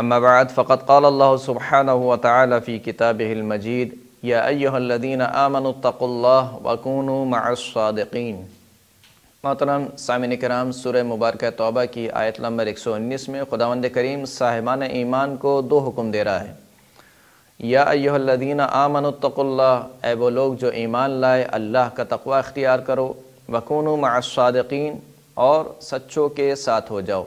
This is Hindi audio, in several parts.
अम्माबाद फ़कत कल्ला सुबहान तफ़ी किताब मजीद यादीन आमनतल वकून मासदीन मोहतरम सामिन कराम सुर मुबारक तौबा की आयत नंबर 119 में खुदावंद करीम साहिबान ईमान को दो हुक्म दे रहा है या अयोल्लदीन आमनतल्ला ए वो लोग जो ईमान लाए अल्लाह का तकवा अख्तियार करो वकून मासदीन और सच्चों के साथ हो जाओ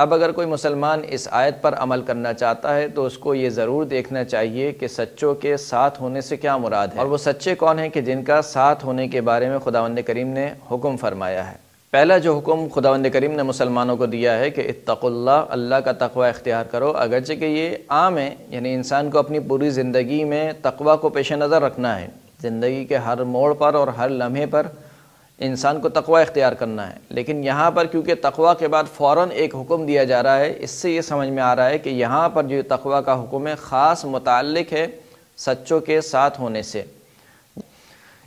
अब अगर कोई मुसलमान इस आयत पर अमल करना चाहता है तो उसको ये ज़रूर देखना चाहिए कि सच्चों के साथ होने से क्या मुराद है और वो सच्चे कौन हैं कि जिनका साथ होने के बारे में खुदावंद करीम ने हुक्म फरमाया है पहला जो हुक्म खुदावंद करीम ने मुसलमानों को दिया है कि इतकुल्ला अल्लाह का तकवा इख्तियार करो अगरचे कि ये आम है यानी इंसान को अपनी पूरी ज़िंदगी में तकवा को पेश नज़र रखना है ज़िंदगी के हर मोड़ पर और हर लम्हे पर इंसान को तकवा इख्तियार करना है लेकिन यहाँ पर क्योंकि तकवा के बाद फ़ौर एक हुक्म दिया जा रहा है इससे ये समझ में आ रहा है कि यहाँ पर जो तकवा का हुक्म है ख़ास मुतल है सच्चों के साथ होने से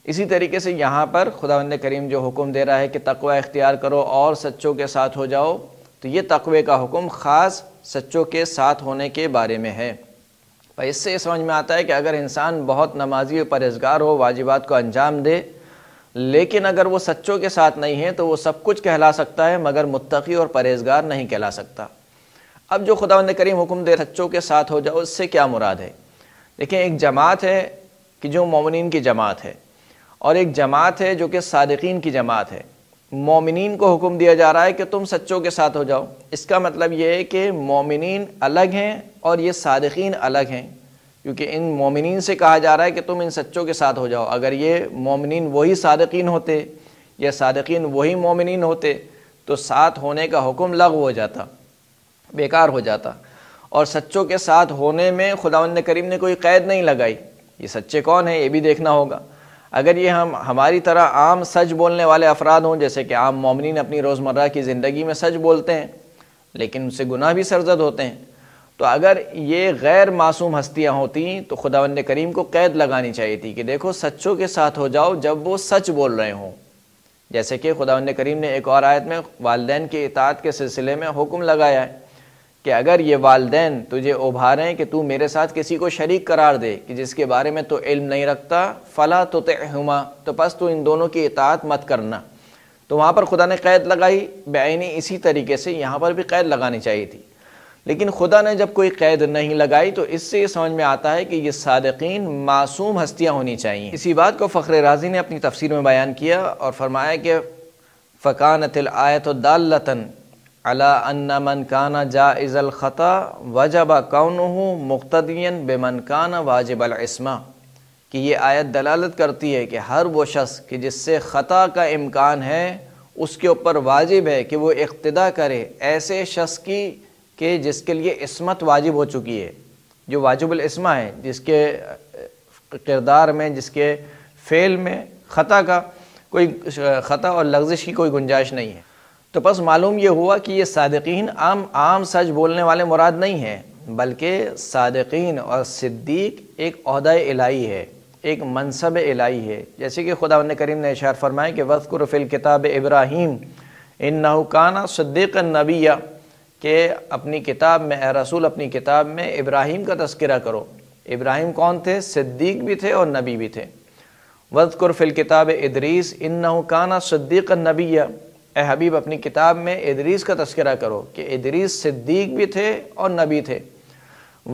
इसी तरीके से यहाँ पर खुदावंद करीम जो हुक्म दे रहा है कि तकवा इख्तियार करो और सच्चों के साथ हो जाओ तो ये तकवे का हुक्म ख़ास सच्चों के साथ होने के बारे में है इससे समझ में आता है कि अगर इंसान बहुत नमाजी और परहेजगार हो वाजिबात को अंजाम दे लेकिन अगर वो सच्चों के साथ नहीं है तो वो सब कुछ कहला सकता है मगर मुत्तकी और परहेजगार नहीं कहला सकता अब जो खुदा करीम हुक्म दे सच्चों के साथ हो जाओ उससे क्या मुराद है देखिए एक जमात है कि जो मोमिन की जमात है और एक जमात है जो कि सादकिन की जमात है मोमिन को हुक्म दिया जा रहा है कि तुम सच्चों के साथ हो जाओ इसका मतलब ये है कि मोमिन अलग हैं और ये सादकिन अलग हैं क्योंकि इन मोमिन से कहा जा रहा है कि तुम इन सच्चों के साथ हो जाओ अगर ये मोमिन वही सादकिन होते या सादकिन वही मोमिन होते तो साथ होने का हुक्म लग हो जाता बेकार हो जाता और सच्चों के साथ होने में खुदा करीम ने कोई कैद नहीं लगाई ये सच्चे कौन है ये भी देखना होगा अगर ये हम हमारी तरह आम सच बोलने वाले अफराद हों जैसे कि आम मोमिन अपनी रोज़मर्रा की ज़िंदगी में सच बोलते हैं लेकिन उनसे गुनाह भी सरजद होते हैं तो अगर ये गैर मासूम हस्तियाँ होती तो खुदा करीम को कैद लगानी चाहिए थी कि देखो सच्चों के साथ हो जाओ जब वो सच बोल रहे हों जैसे कि खुदा करीम ने एक और आयत में वालदे के इतात के सिलसिले में हुक्म लगाया है कि अगर ये वालदे तुझे उभारें कि तू मेरे साथ किसी को शरीक करार दे कि जिसके बारे में तो इल्म नहीं रखता फ़ला तो तुमा तो बस तू इन दोनों की इतात मत करना तो वहाँ पर खुदा ने कैद लगाई बेनी इसी तरीके से यहाँ पर भी कैद लगानी चाहिए थी लेकिन खुदा ने जब कोई कैद नहीं लगाई तो इससे ये समझ में आता है कि ये सदकिन मासूम हस्तियाँ होनी चाहिए इसी बात को फ़ख्र राजी ने अपनी तफसीर में बयान किया और फरमाया कि फ़कानतल आयत दालतन अला मन काना इज़ल ख़ता वजब कौन मुख्तियन बेमन काना वाजब अस्मा कि ये आयत दलालत करती है कि हर वो शख्स कि जिससे ख़ता का इम्कान है उसके ऊपर वाजिब है कि वो इक्तदा करे ऐसे शख्स की कि जिसके लिए इसमत वाजिब हो चुकी है जो वाजिबुल इसमा है जिसके किरदार में जिसके फ़ेल में ख़ा का कोई ख़ता और लग्जिश की कोई गुंजाइश नहीं है तो बस मालूम ये हुआ कि ये सादकिन आम आम सच बोलने वाले मुराद नहीं हैं बल्कि सादकिन और सिद्दीक एक अहदा इलाही है एक मनसब इलाही है जैसे कि खुदा करीम ने इशार फरमाया कि वफ़ रफ़िल किताब इब्राहिम इन नहुकाना सद्दीक नबिया कि अपनी किताब में ए रसूल अपनी किताब में इब्राहिम का तस्करा करो इब्राहिम कौन थे सिद्दीक भी थे और नबी भी थे वजकुर फिल किताब इदरीस इन नाना सद्दीक नबीया ए हबीब अपनी किताब में इदरीस का तस्करा करो कि इदरीस सिद्दीक भी थे और नबी थे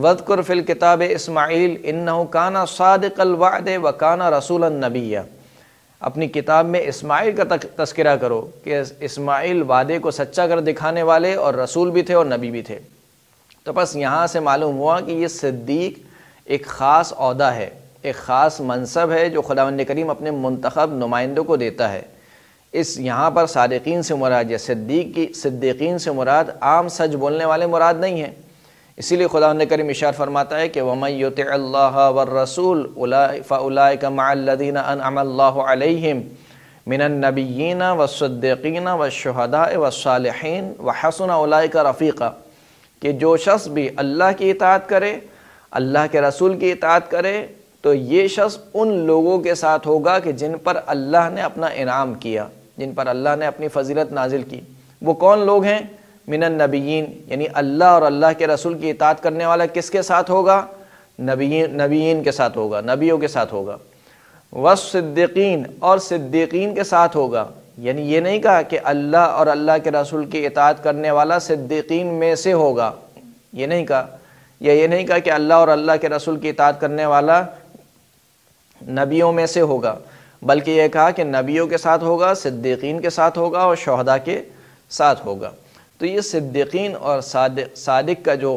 वजकुर फिल किताब इसमाइल इन वाद व वकाना रसूल नबीया अपनी किताब में इस्माइल का तस्करा करो कि इस्माइल वादे को सच्चा कर दिखाने वाले और रसूल भी थे और नबी भी थे तो बस यहाँ से मालूम हुआ कि ये सिद्दीक एक ख़ास अहदा है एक ख़ास मनसब है जो खुदा करीम अपने मंतखब नुमाइंदों को देता है इस यहाँ पर सदकिन से मुराद या सिद्दीक की सिद्दीकीन से मुराद आम सच बोलने वाले मुराद नहीं हैं इसीलिए खुदा ने करीम इशार फरमाता है कि वमयत अल्लाह व रसूल फ़लादीन अनअमल्लाम मिननबीन वसद्दीन व शहदा व सालहन व हसन का रफ़ीक़ा कि जो शख्स भी अल्लाह की इतात करे अल्लाह के रसूल की इतात करे तो ये शख्स उन लोगों के साथ होगा कि जिन पर अल्लाह ने अपना इनाम किया जिन पर अल्लाह ने अपनी फजीलत नाजिल की वो कौन लोग हैं मिनन नबीन यानी अल्लाह और अल्लाह के रसूल की इतात करने वाला किसके साथ होगा नबी नबीन के साथ होगा नबियों के साथ होगा वसद्दीन और सिद्दीकीन के साथ होगा यानी ये नहीं कहा कि अल्लाह और अल्लाह के रसूल की इतात करने वाला सिद्दीकीन में से होगा ये नहीं कहा या ये नहीं कहा कि अल्लाह और अल्लाह के रसूल की इतात करने वाला नबियों में से होगा बल्कि यह कहा कि नबियों के साथ होगा सिद्दीकीन के साथ होगा और शहदा के साथ होगा तो ये सिद्दीकीन और सादिक का जो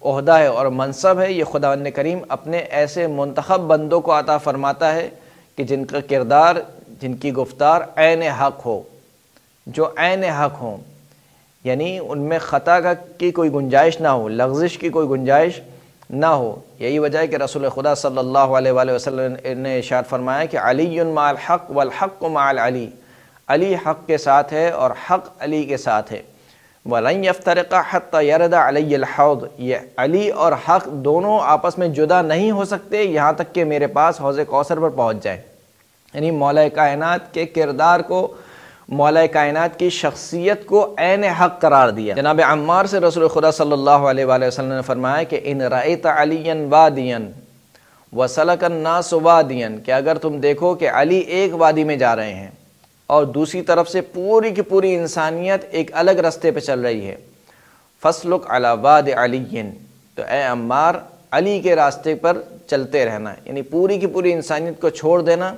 अहदा है और मनसब है ये खुदा करीम अपने ऐसे मंतखब बंदों को आता फ़रमाता है कि जिनका किरदार जिनकी गुफ्तार आन हक हो जो आन हक हों यानी उनमें ख़ता का की कोई गुंजाइश ना हो लफ्जिश की कोई गुंजाइश ना हो यही वजह है कि रसूल खुदा सल्लल्लाहु अलैहि वसल्लम ने इशार फरमाया कि अली माल हक वल हक माल अली अली हक के साथ है और हक अली के साथ है वलन यफ्तरका हतरदा यरदा अलहौद ये अली और हक दोनों आपस में जुदा नहीं हो सकते यहाँ तक कि मेरे पास हौज कौसर पर पहुँच जाए यानी मौल कायनत के किरदार को मौल कायनत की शख्सियत को एन हक करार दिया जनाब अम्मार से रसूल खुदा सल्ला वसलम ने फरमाया कि इन रायत अलियन वादियन वसलकन नासवादियन कि अगर तुम देखो कि अली एक वादी में जा रहे हैं और दूसरी तरफ से पूरी की पूरी इंसानियत एक अलग रास्ते पर चल रही है फसलुक अलाबाद अलीन तो ए अम्मार अली के रास्ते पर चलते रहना यानी पूरी की पूरी इंसानियत को छोड़ देना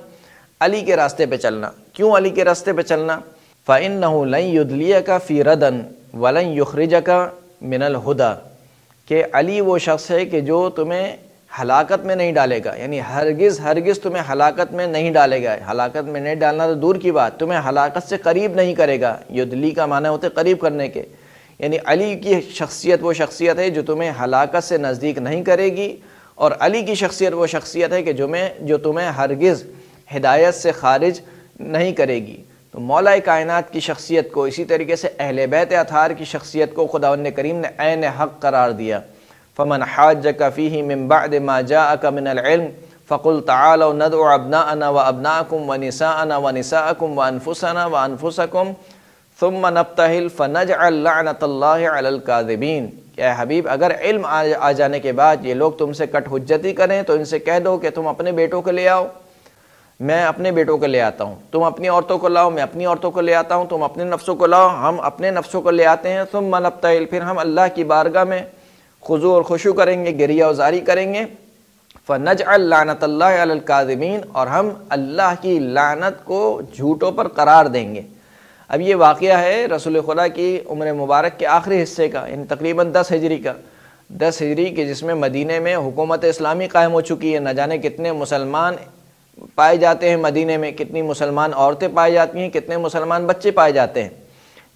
अली के रास्ते पर चलना क्यों अली के रास्ते पर चलना फ़ैन युद्लिया का फ़ी रदन वलन युखरजा का मिनल हुदा के अली वो शख्स है कि जो तुम्हें हलाकत में नहीं डालेगा यानी हरगिज़ हरगिज़ तुम्हें हलाकत में नहीं डालेगा हलाकत में नहीं डालना तो दूर की बात तुम्हें हलाकत से करीब नहीं करेगा युद्धली का माना होते करीब करने के यानी अली की शख्सियत वो शख्सियत है जो तुम्हें हलाकत से नज़दीक नहीं करेगी और अली की शख्सियत वो शख्सियत है कि जो मैं जो तुम्हें हरगिज़ हिदायत से खारिज नहीं करेगी तो मौलाए कायनत की शख्सियत को इसी तरीके से अहल बैत अतार की शख्सियत को खुदा करीम ने आन हक़ करार दिया फ़मन हाज कफ़ी मम्बाद माजा अकमिनम फ़कुल ताल नद अबना अना व अबनाकुम व नसा अना व नसा अकुम व अनफुसना व अनफुसकुम तुम नबतहिल फ़नज अल्लाकादबीन क्या हबीब अगर इल्म आ, आ जाने के बाद ये लोग तुमसे कट हजती करें तो इनसे कह दो कि तुम अपने बेटों को ले आओ मैं अपने बेटों को ले आता हूँ तुम अपनी औरतों को लाओ मैं अपनी औरतों को ले आता हूँ तुम अपने नफ्सों को लाओ हम अपने नफ्सों को ले आते हैं तुम मनबतहिल फिर हम अल्लाह की बारगाह में खुजू और खुशू करेंगे गिरिया उजारी करेंगे फ़नज लानतल्लाकाजमीन और हम अल्लाह की लानत को झूठों पर करार देंगे अब ये वाक़ है रसूल खुदा की उम्र मुबारक के आखिरी हिस्से का इन तकरीबन दस हजरी का दस हजरी के जिसमें मदीने में हुकूमत इस्लामी कायम हो चुकी है न जाने कितने मुसलमान पाए जाते हैं मदीने में कितनी मुसलमान औरतें पाई जाती हैं कितने मुसलमान बच्चे पाए जाते हैं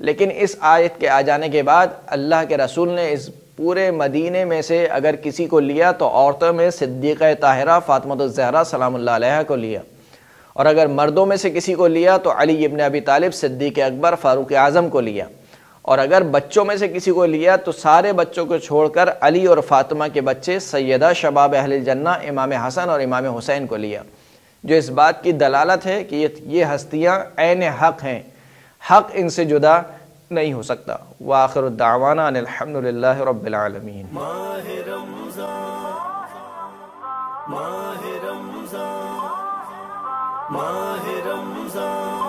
लेकिन इस आयत के आ जाने के बाद अल्लाह के रसूल ने इस पूरे मदीने में से अगर किसी को लिया तो औरतों में सिद्दीक़ ताहरा जहरा सलाम को लिया और अगर मर्दों में से किसी को लिया तो अली इबन अबी तालिब सिद्दीक़ अकबर फ़ारूक आज़म को लिया और अगर बच्चों में से किसी को लिया तो सारे बच्चों को छोड़कर अली और फातिमा के बच्चे सैदा शबाब अहल जन्ना इमाम हसन और इमाम हुसैन को लिया जो इस बात की दलालत है कि ये ये हस्तियाँ हक हैं हक इनसे जुदा नहीं हो सकता वाखिर दावाना अलहमदिल्ला रबालमीन माह रमज़ान